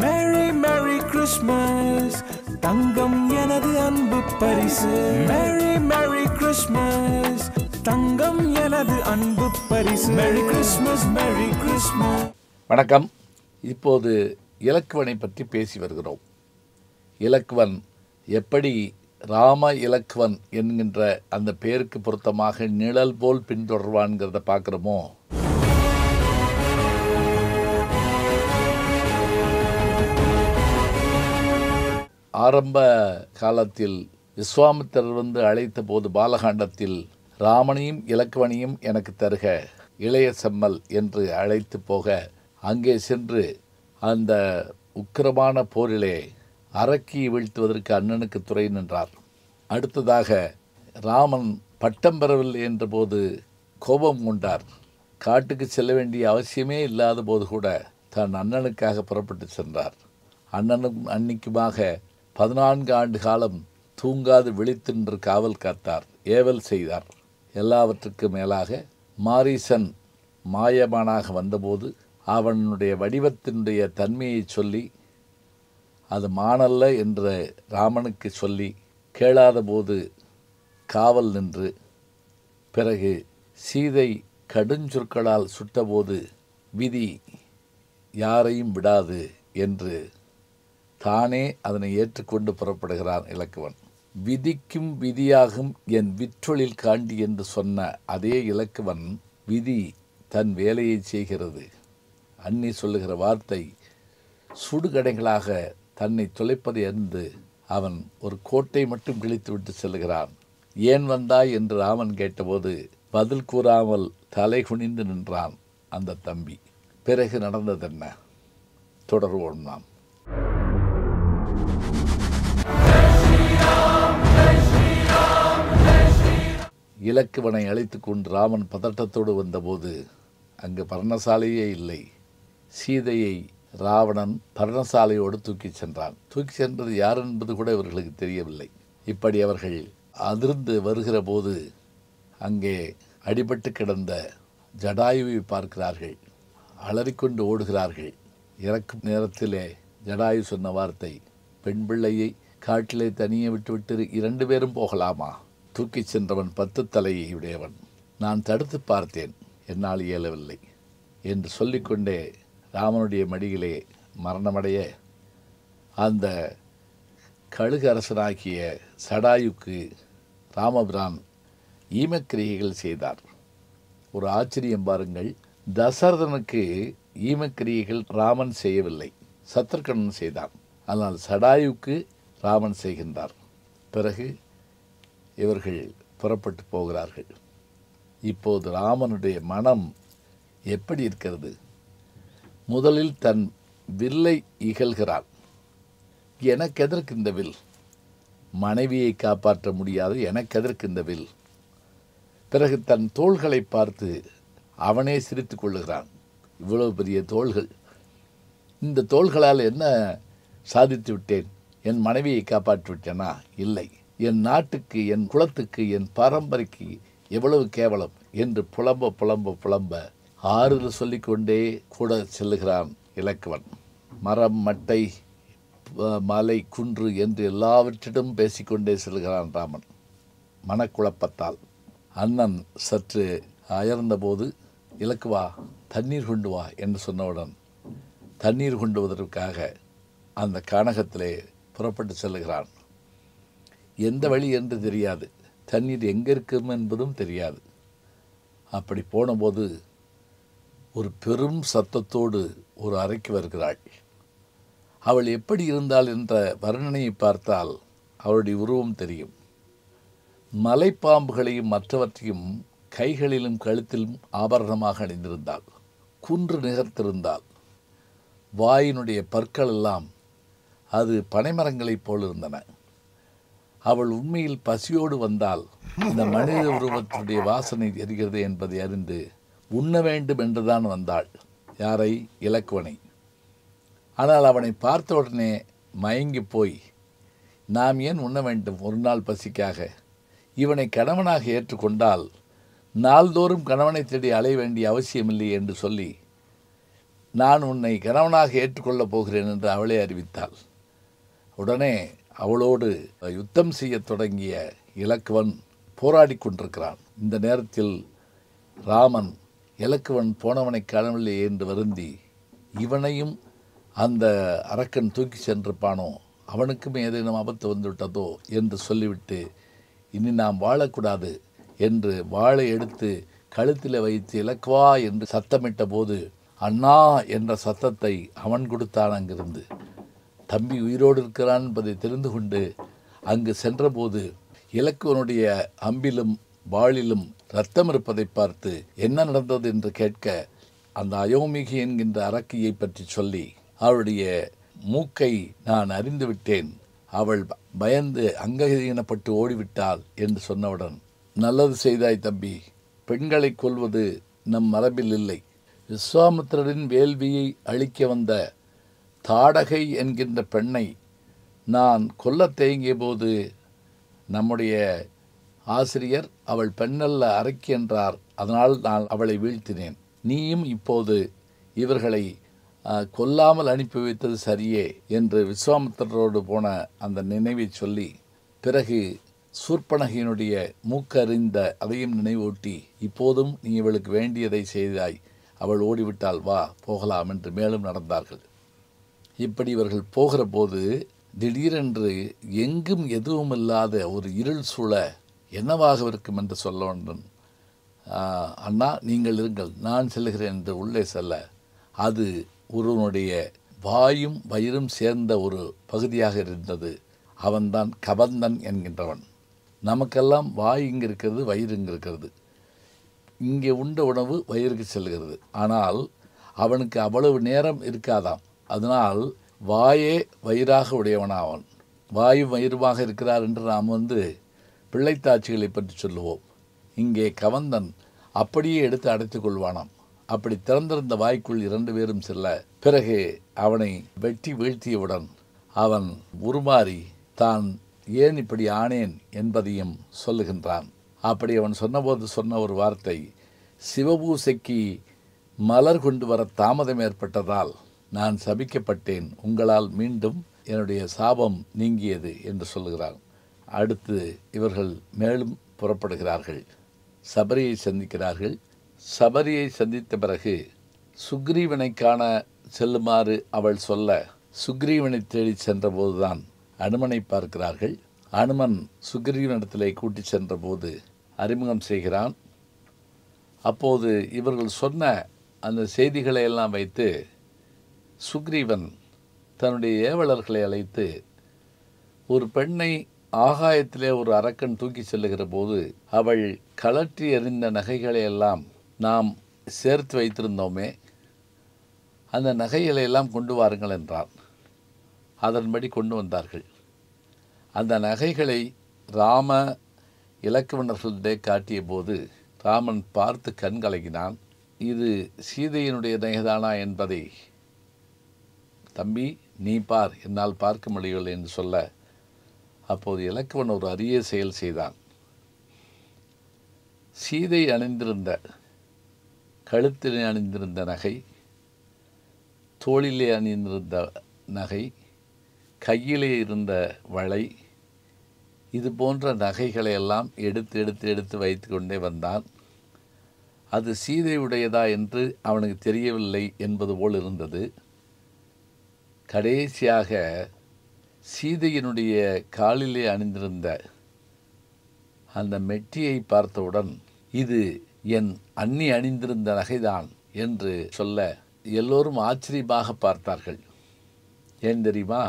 மேரி merry Christmas தங்கம் எனது அன்பு பரிசு மேரி மேரி கிறிஸ்மஸ் தங்கம் எனது அன்பு பரிசு மேரி கிறிஸ்மஸ் மேரி கிறிஸ்மஸ் வணக்கம் இப்போது இலக்குவனை பற்றி பேசி வருகிறோம் இலக்குவன் எப்படி ராம இலக்குவன் என்கின்ற அந்த பெயருக்கு பொருத்தமாக நிழல் போல் பின்தொடர்வான்கிறத பார்க்குறோமோ ஆரம்ப காலத்தில் விஸ்வாமித்தர் வந்து அழைத்த போது பாலகாண்டத்தில் ராமனையும் இலக்குவனையும் எனக்கு தருக இளைய செம்மல் என்று அழைத்து போக அங்கே சென்று அந்த உக்கிரமான போரிலே அரக்கி வீழ்த்துவதற்கு அண்ணனுக்கு துறை நின்றார் அடுத்ததாக ராமன் பட்டம் பெறவில்லை என்றபோது கோபம் கொண்டார் காட்டுக்கு செல்ல வேண்டிய அவசியமே இல்லாத போது கூட தன் அண்ணனுக்காக புறப்பட்டு சென்றார் அண்ணனும் அன்னிக்குமாக பதினான்கு ஆண்டு காலம் தூங்காது விழித்தின்று காவல் காத்தார் ஏவல் செய்தார் எல்லாவற்றுக்கு மேலாக மாரிசன் மாயமானாக வந்தபோது அவனுடைய வடிவத்தினுடைய தன்மையை சொல்லி அது மானல்ல என்று ராமனுக்கு சொல்லி கேளாத போது காவல் நின்று பிறகு சீதை கடுஞ்சொற்களால் சுட்டபோது விதி யாரையும் விடாது என்று தானே அதனை ஏற்றுக்கொண்டு புறப்படுகிறான் இலக்குவன் விதிக்கும் விதியாகும் என் விற்றொழில் காண்டி என்று சொன்ன அதே இலக்குவன் விதி தன் வேலையை செய்கிறது அன்னி சொல்லுகிற வார்த்தை சுடுகடைகளாக தன்னை துளைப்பதை அறிந்து அவன் ஒரு கோட்டை மட்டும் கிழித்துவிட்டு செல்கிறான் ஏன் வந்தாய் என்று ராமன் கேட்டபோது பதில் கூறாமல் தலை குனிந்து நின்றான் அந்த தம்பி பிறகு நடந்ததென்ன தொடர்வோம் நாம் இலக்குவனை அழைத்து கொண்டு ராமன் பதட்டத்தோடு வந்தபோது அங்கு பர்ணசாலையே இல்லை சீதையை ராவணன் பர்ணசாலையோடு தூக்கிச் சென்றான் தூக்கி சென்றது யார் என்பது கூட இவர்களுக்கு தெரியவில்லை இப்படி அவர்கள் அதிர்ந்து வருகிற போது அங்கே அடிபட்டு கிடந்த ஜடாயுவை பார்க்கிறார்கள் அலறிக்கொண்டு ஓடுகிறார்கள் இறக்கும் நேரத்திலே ஜடாயு சொன்ன வார்த்தை பெண் பிள்ளையை காட்டிலே தனியே விட்டுவிட்டு இரண்டு பேரும் போகலாமா தூக்கிச் சென்றவன் பத்து தலையை உடையவன் நான் தடுத்து பார்த்தேன் என்னால் இயலவில்லை என்று சொல்லிக்கொண்டே ராமனுடைய மடியிலே மரணமடைய அந்த கழுகு அரசனாகிய சடாயுக்கு ராமபிரான் ஈமக்கிரியைகள் செய்தார் ஒரு ஆச்சரியம் பாருங்கள் தசரதனுக்கு ஈமக்கிரியைகள் ராமன் செய்யவில்லை சத்ருக்கணன் செய்தான் ஆனால் சடாயுக்கு ராமன் செய்கின்றார் பிறகு இவர்கள் புறப்பட்டு போகிறார்கள் இப்போது ராமனுடைய மனம் எப்படி இருக்கிறது முதலில் தன் வில்லை இகழ்கிறான் எனக்கு எதற்கு இந்த வில் மனைவியை காப்பாற்ற முடியாது எனக்கு எதற்கு இந்த வில் பிறகு தன் தோள்களை பார்த்து அவனே சிரித்து கொள்ளுகிறான் இவ்வளவு பெரிய தோள்கள் இந்த தோள்களால் என்ன சாதித்து விட்டேன் என் மனைவியை காப்பாற்றி விட்டேனா இல்லை என் நாட்டுக்கு என் குலத்துக்கு என் பாரம்பரியக்கு எவ்வளவு கேவலம் என்று புலம்ப புலம்ப புலம்ப ஆறுதல் சொல்லிக்கொண்டே கூட செல்லுகிறான் இலக்குவன் மரம் மட்டை மலை குன்று என்று எல்லாவற்றிடம் பேசிக்கொண்டே செல்கிறான் ராமன் மனக்குழப்பத்தால் அண்ணன் சற்று அயர்ந்தபோது இலக்குவா தண்ணீர் கொண்டு வா என்று சொன்னவுடன் தண்ணீர் கொண்டுவதற்காக அந்த கானகத்திலே புறப்பட்டு செல்கிறான் எந்த வழி என்று தெரியாது தண்ணீர் எங்கே இருக்கும் என்பதும் தெரியாது அப்படி போனபோது ஒரு பெரும் சத்தத்தோடு ஒரு அறைக்கு வருகிறாள் அவள் எப்படி இருந்தாள் என்ற வர்ணனையை பார்த்தால் அவளுடைய உருவம் தெரியும் மலைப்பாம்புகளையும் மற்றவற்றையும் கைகளிலும் கழுத்திலும் ஆபரணமாக அணிந்திருந்தாள் குன்று நிகர்த்திருந்தாள் வாயினுடைய பற்கள் எல்லாம் அது பனைமரங்களைப் போலிருந்தன அவள் உண்மையில் பசியோடு வந்தால் இந்த மனித உருவத்துடைய வாசனை தெரிகிறது என்பதை அறிந்து உண்ண வேண்டும் என்றுதான் வந்தாள் யாரை இலக்குவனை ஆனால் அவனை பார்த்த உடனே மயங்கி போய் நாம் ஏன் உண்ண வேண்டும் ஒரு நாள் பசிக்காக இவனை கணவனாக ஏற்றுக்கொண்டால் நாள்தோறும் கணவனை தேடி அலைய வேண்டிய அவசியமில்லை என்று சொல்லி நான் உன்னை கணவனாக ஏற்றுக்கொள்ளப் போகிறேன் என்று அவளே அறிவித்தாள் உடனே அவளோடு யுத்தம் செய்ய தொடங்கிய இலக்குவன் போராடி கொண்டிருக்கிறான் இந்த நேரத்தில் ராமன் இலக்குவன் போனவனை காணவில்லை என்று வருந்தி இவனையும் அந்த அரக்கன் தூக்கி சென்றிருப்பானோ அவனுக்கும் ஏதேனும் ஆபத்து வந்துவிட்டதோ என்று சொல்லிவிட்டு இனி நாம் வாழக்கூடாது என்று வாழை எடுத்து கழுத்தில் வைத்து இலக்குவா என்று சத்தமிட்ட போது அண்ணா என்ற சத்தத்தை அவன் கொடுத்தான் அங்கிருந்து தம்பி உயிரோடு இருக்கிறான் என்பதை தெரிந்து கொண்டு அங்கு சென்றபோது இலக்குவனுடைய அம்பிலும் வாளிலும் ரத்தம் இருப்பதை பார்த்து என்ன நடந்தது என்று கேட்க அந்த அயோமிகி என்கின்ற அரக்கியை பற்றி சொல்லி அவளுடைய மூக்கை நான் அறிந்து விட்டேன் அவள் பயந்து அங்ககீனப்பட்டு ஓடிவிட்டாள் என்று சொன்னவுடன் நல்லது செய்தாய் தம்பி பெண்களை கொள்வது நம் மரபில் இல்லை விஸ்வாமித்திரரின் வேள்வியை அழிக்க வந்த தாடகை என்கின்ற பெண்ணை நான் கொல்ல தேங்கிய போது நம்முடைய ஆசிரியர் அவள் பெண்ணல்ல அரக்கி என்றார் அதனால் நான் அவளை வீழ்த்தினேன் நீயும் இப்போது இவர்களை கொல்லாமல் அனுப்பி வைத்தது சரியே என்று விஸ்வாமித்திரரோடு போன அந்த நினைவை சொல்லி பிறகு சூர்பனகையினுடைய மூக்கறிந்த அதையும் நினைவூட்டி இப்போதும் நீ இவளுக்கு வேண்டியதை செய்தாய் அவள் ஓடிவிட்டால் வா போகலாம் என்று மேலும் நடந்தார்கள் இப்படி இவர்கள் போகிற போது திடீரென்று எங்கும் எதுவும் இல்லாத ஒரு இருள் சூழ என்னவாக இருக்கும் என்று சொல்ல வேண்டும் அண்ணா நீங்கள் இருங்கள் நான் செல்கிறேன் என்று உள்ளே செல்ல அது ஒருவனுடைய வாயும் வயிறும் சேர்ந்த ஒரு பகுதியாக இருந்தது அவன்தான் கபந்தன் என்கின்றவன் நமக்கெல்லாம் வாய் இங்கே இருக்கிறது வயிறு இங்கே இருக்கிறது இங்கே உண்ட உணவு வயிறுக்கு செல்கிறது ஆனால் அவனுக்கு அவ்வளவு நேரம் இருக்காதாம் அதனால் வாயே வயிறாக உடையவனாவன் வாயு வயிறுமாக இருக்கிறார் என்று நாம் வந்து பிள்ளைத்தாட்சிகளை பற்றி சொல்லுவோம் இங்கே கவந்தன் அப்படியே எடுத்து அடைத்துக் கொள்வானாம் அப்படி திறந்திருந்த வாய்க்குள் இரண்டு பேரும் செல்ல பிறகு அவனை வெட்டி வீழ்த்தியவுடன் அவன் உருமாறி தான் ஏன் இப்படி ஆனேன் என்பதையும் சொல்லுகின்றான் அப்படி அவன் சொன்னபோது சொன்ன ஒரு வார்த்தை சிவபூசைக்கு மலர் கொண்டு வர தாமதம் ஏற்பட்டதால் நான் சபிக்கப்பட்டேன் உங்களால் மீண்டும் என்னுடைய சாபம் நீங்கியது என்று சொல்லுகிறார் அடுத்து இவர்கள் மேலும் புறப்படுகிறார்கள் சபரியை சந்திக்கிறார்கள் சபரியை சந்தித்த பிறகு சுக்ரீவனைக்கான செல்லுமாறு அவள் சொல்ல சுக்ரீவனை தேடி சென்றபோதுதான் அனுமனை பார்க்கிறார்கள் அனுமன் சுக்ரீவனிடத்திலே கூட்டி சென்றபோது அறிமுகம் செய்கிறான் அப்போது இவர்கள் சொன்ன அந்த செய்திகளை எல்லாம் வைத்து சுக்ரீவன் தன்னுடைய ஏவலர்களை அழைத்து ஒரு பெண்ணை ஆகாயத்திலே ஒரு அரக்கன் தூக்கி செல்லுகிற போது அவள் கலற்றி எறிந்த நகைகளையெல்லாம் நாம் சேர்த்து வைத்திருந்தோமே அந்த நகைகளை எல்லாம் கொண்டு வாருங்கள் என்றார் அதன்படி கொண்டு வந்தார்கள் அந்த நகைகளை ராம இலக்குவணர்களிடையே காட்டிய போது ராமன் பார்த்து கண்கலகினான் இது சீதையினுடைய நகைதானா என்பதை தம்பி நீ பார் என்னால் பார்க்க முடியவில்லை என்று சொல்ல அப்போது இலக்குவன் ஒரு அரிய செயல் செய்தான் சீதை அணிந்திருந்த கழுத்திலே அணிந்திருந்த நகை தோளிலே அணிந்திருந்த நகை கையிலே இருந்த வளை இது போன்ற நகைகளை எல்லாம் எடுத்து எடுத்து எடுத்து வைத்து கொண்டே வந்தான் அது சீதையுடையதா என்று அவனுக்கு தெரியவில்லை என்பது போல் இருந்தது கடைசியாக சீதையினுடைய காலிலே அணிந்திருந்த அந்த மெட்டியை பார்த்தவுடன் இது என் அண்ணி அணிந்திருந்த நகைதான் என்று சொல்ல எல்லோரும் ஆச்சரியமாக பார்த்தார்கள் ஏன் தெரியுமா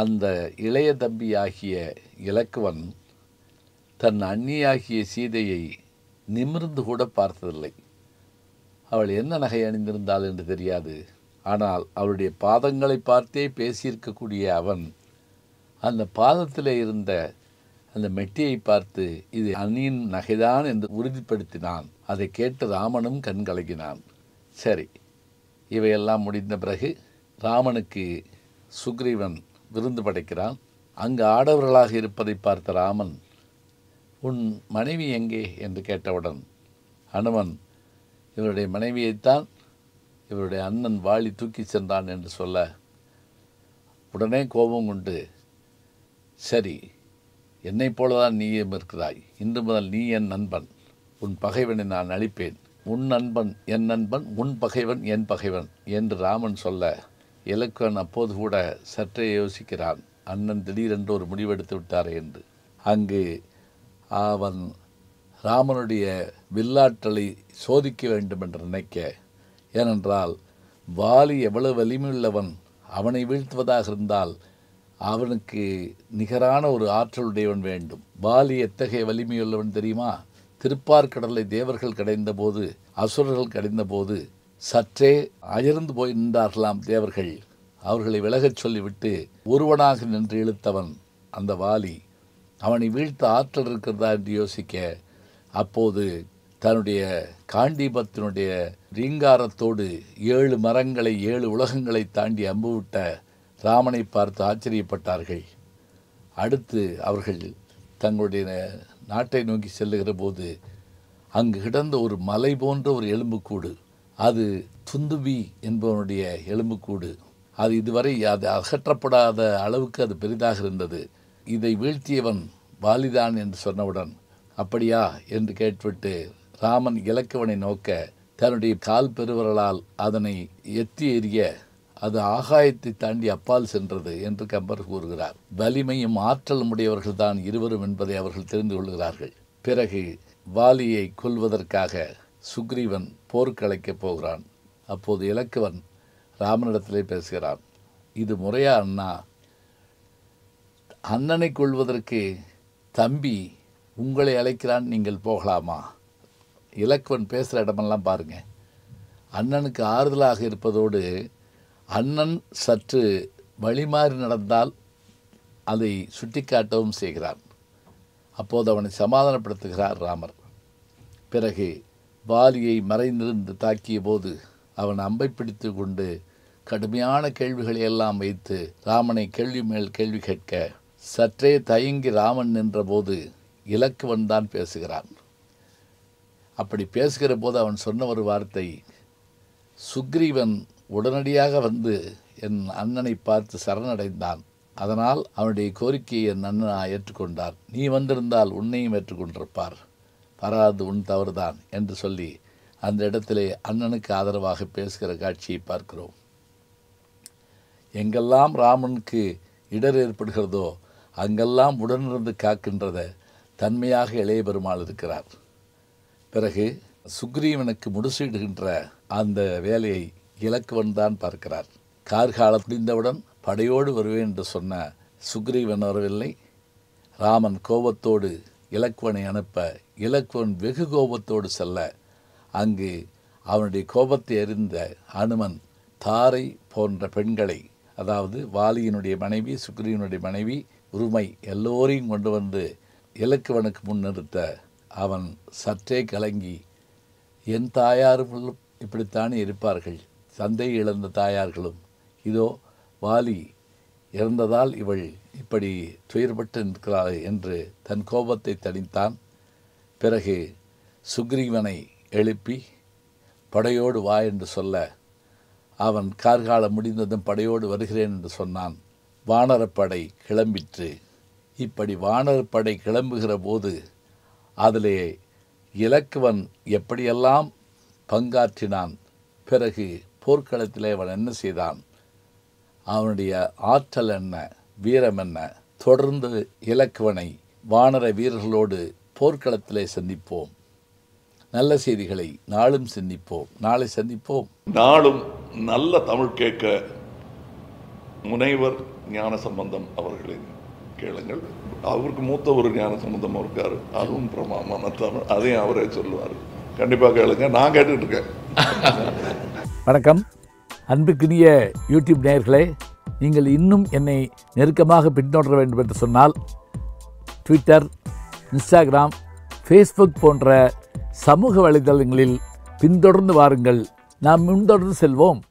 அந்த இளைய தம்பியாகிய இலக்குவன் தன் அண்ணியாகிய சீதையை நிமிர்ந்து கூட பார்த்ததில்லை அவள் என்ன நகை அணிந்திருந்தாள் என்று தெரியாது ஆனால் அவருடைய பாதங்களை பார்த்தே பேசியிருக்கக்கூடிய அவன் அந்த பாதத்தில் இருந்த அந்த மெட்டியை பார்த்து இது அணியின் நகைதான் என்று உறுதிப்படுத்தினான் அதை கேட்டு ராமனும் கண்கலகினான் சரி இவையெல்லாம் முடிந்த பிறகு ராமனுக்கு சுக்ரீவன் விருந்து படைக்கிறான் அங்கு ஆடவர்களாக இருப்பதை பார்த்த ராமன் உன் மனைவி எங்கே என்று கேட்டவுடன் அனுமன் இவருடைய மனைவியைத்தான் இவருடைய அண்ணன் வாளி தூக்கி சென்றான் என்று சொல்ல உடனே கோபம் கொண்டு சரி என்னைப் போலதான் நீயும் இருக்கிறாய் இன்று முதல் நீ என் நண்பன் உன் பகைவனை நான் அழிப்பேன் உன் நண்பன் என் நண்பன் உன் பகைவன் என் பகைவன் என்று ராமன் சொல்ல இலக்கன் அப்போது கூட சற்றே யோசிக்கிறான் அண்ணன் திடீரென்று ஒரு முடிவெடுத்து விட்டாரே என்று அங்கு அவன் ராமனுடைய வில்லாற்றலை சோதிக்க வேண்டும் என்று நினைக்க ஏனென்றால் வாலி எவ்வளவு வலிமையுள்ளவன் அவனை வீழ்த்துவதாக இருந்தால் அவனுக்கு நிகரான ஒரு ஆற்றலுடையவன் வேண்டும் வாலி எத்தகைய வலிமையுள்ளவன் தெரியுமா திருப்பார்கடலை தேவர்கள் கடைந்தபோது அசுரர்கள் கடைந்தபோது சற்றே அயர்ந்து போய் நின்றார்களாம் தேவர்கள் அவர்களை விலகச் சொல்லிவிட்டு ஒருவனாக நின்று இழுத்தவன் அந்த வாலி அவனை வீழ்த்த ஆற்றல் இருக்கிறதா என்று யோசிக்க அப்போது தன்னுடைய காண்டீபத்தினுடைய ரீங்காரத்தோடு ஏழு மரங்களை ஏழு உலகங்களை தாண்டி அம்புவிட்ட ராமனை பார்த்து ஆச்சரியப்பட்டார்கள் அடுத்து அவர்கள் தங்களுடைய நாட்டை நோக்கி செல்லுகிற போது அங்கு கிடந்த ஒரு மலை போன்ற ஒரு எலும்புக்கூடு அது துந்துபி என்பவனுடைய எலும்புக்கூடு அது இதுவரை அது அகற்றப்படாத அளவுக்கு அது பெரிதாக இருந்தது இதை வீழ்த்தியவன் வாலிதான் என்று சொன்னவுடன் அப்படியா என்று கேட்டுவிட்டு ராமன் இலக்கவனை நோக்க தன்னுடைய கால் பெருவர்களால் அதனை எத்தி எறிய அது ஆகாயத்தை தாண்டி அப்பால் சென்றது என்று கம்பர் கூறுகிறார் வலிமையும் ஆற்றலும் உடையவர்கள் தான் இருவரும் என்பதை அவர்கள் தெரிந்து கொள்கிறார்கள் பிறகு வாலியை கொல்வதற்காக சுக்ரீவன் போர்க்கலைக்கப் போகிறான் அப்போது இலக்குவன் ராமனிடத்திலே பேசுகிறான் இது முறையா அண்ணா அண்ணனை கொள்வதற்கு தம்பி உங்களை அழைக்கிறான் நீங்கள் போகலாமா இலக்குவன் பேசுகிற இடமெல்லாம் பாருங்கள் அண்ணனுக்கு ஆறுதலாக இருப்பதோடு அண்ணன் சற்று வழிமாறி நடந்தால் அதை சுட்டிக்காட்டவும் செய்கிறான் அப்போது அவனை சமாதானப்படுத்துகிறார் ராமர் பிறகு வாலியை மறைந்திருந்து தாக்கிய போது அவன் அம்பை பிடித்து கொண்டு கடுமையான கேள்விகளை எல்லாம் வைத்து ராமனை கேள்வி மேல் கேள்வி கேட்க சற்றே தயங்கி ராமன் நின்றபோது இலக்குவன் தான் பேசுகிறான் அப்படி பேசுகிற போது அவன் சொன்ன ஒரு வார்த்தை சுக்ரீவன் உடனடியாக வந்து என் அண்ணனை பார்த்து சரணடைந்தான் அதனால் அவனுடைய கோரிக்கையை என் அண்ணனா ஏற்றுக்கொண்டார் நீ வந்திருந்தால் உன்னையும் ஏற்றுக்கொண்டிருப்பார் வராது உன் தவறுதான் என்று சொல்லி அந்த இடத்திலே அண்ணனுக்கு ஆதரவாக பேசுகிற காட்சியை பார்க்கிறோம் எங்கெல்லாம் ராமனுக்கு இடர் ஏற்படுகிறதோ அங்கெல்லாம் உடனிருந்து காக்கின்றத தன்மையாக இளைய பெருமாள் இருக்கிறார் பிறகு சுக்ரீவனுக்கு முடிசூடுகின்ற அந்த வேலையை இலக்குவன் தான் பார்க்கிறார் கார்காலம் முடிந்தவுடன் படையோடு வருவேன் என்று சொன்ன சுக்ரீவன் வரவில்லை ராமன் கோபத்தோடு இலக்குவனை அனுப்ப இலக்குவன் வெகு கோபத்தோடு செல்ல அங்கு அவனுடைய கோபத்தை அறிந்த அனுமன் தாரை போன்ற பெண்களை அதாவது வாலியினுடைய மனைவி சுக்ரீவனுடைய மனைவி உரிமை எல்லோரையும் கொண்டு வந்து இலக்குவனுக்கு முன்னிறுத்த அவன் சற்றே கலங்கி என் தாயார்களும் இப்படித்தானே இருப்பார்கள் சந்தை இழந்த தாயார்களும் இதோ வாலி இறந்ததால் இவள் இப்படி துயர்பட்டு நிற்கிறாள் என்று தன் கோபத்தை தணித்தான் பிறகு சுக்ரீவனை எழுப்பி படையோடு வா என்று சொல்ல அவன் கார்காலம் முடிந்ததும் படையோடு வருகிறேன் என்று சொன்னான் வானரப்படை கிளம்பிற்று இப்படி வானரப்படை கிளம்புகிற போது அதிலே இலக்குவன் எப்படியெல்லாம் பங்காற்றினான் பிறகு போர்க்களத்திலே அவன் என்ன செய்தான் அவனுடைய ஆற்றல் என்ன வீரம் என்ன தொடர்ந்து இலக்குவனை வானர வீரர்களோடு போர்க்களத்திலே சந்திப்போம் நல்ல செய்திகளை நாளும் சிந்திப்போம் நாளை சந்திப்போம் நாளும் நல்ல தமிழ் கேட்க முனைவர் ஞான சம்பந்தம் அவர்களின் கேளுங்கள் அவருக்கு மூத்த ஒரு ஞான சம்பந்தமாக இருக்கார் அதுவும் பிரமாமான தமிழ் அதையும் அவரே சொல்லுவார் கண்டிப்பாக கேளுங்க நான் கேட்டுக்கிட்டு இருக்கேன் வணக்கம் அன்புக்குரிய யூடியூப் நேயர்களே நீங்கள் இன்னும் என்னை நெருக்கமாக பின்தொடர வேண்டும் என்று சொன்னால் ட்விட்டர் இன்ஸ்டாகிராம் ஃபேஸ்புக் போன்ற சமூக வலைதளங்களில் பின்தொடர்ந்து வாருங்கள் நாம் முன்தொடர்ந்து செல்வோம்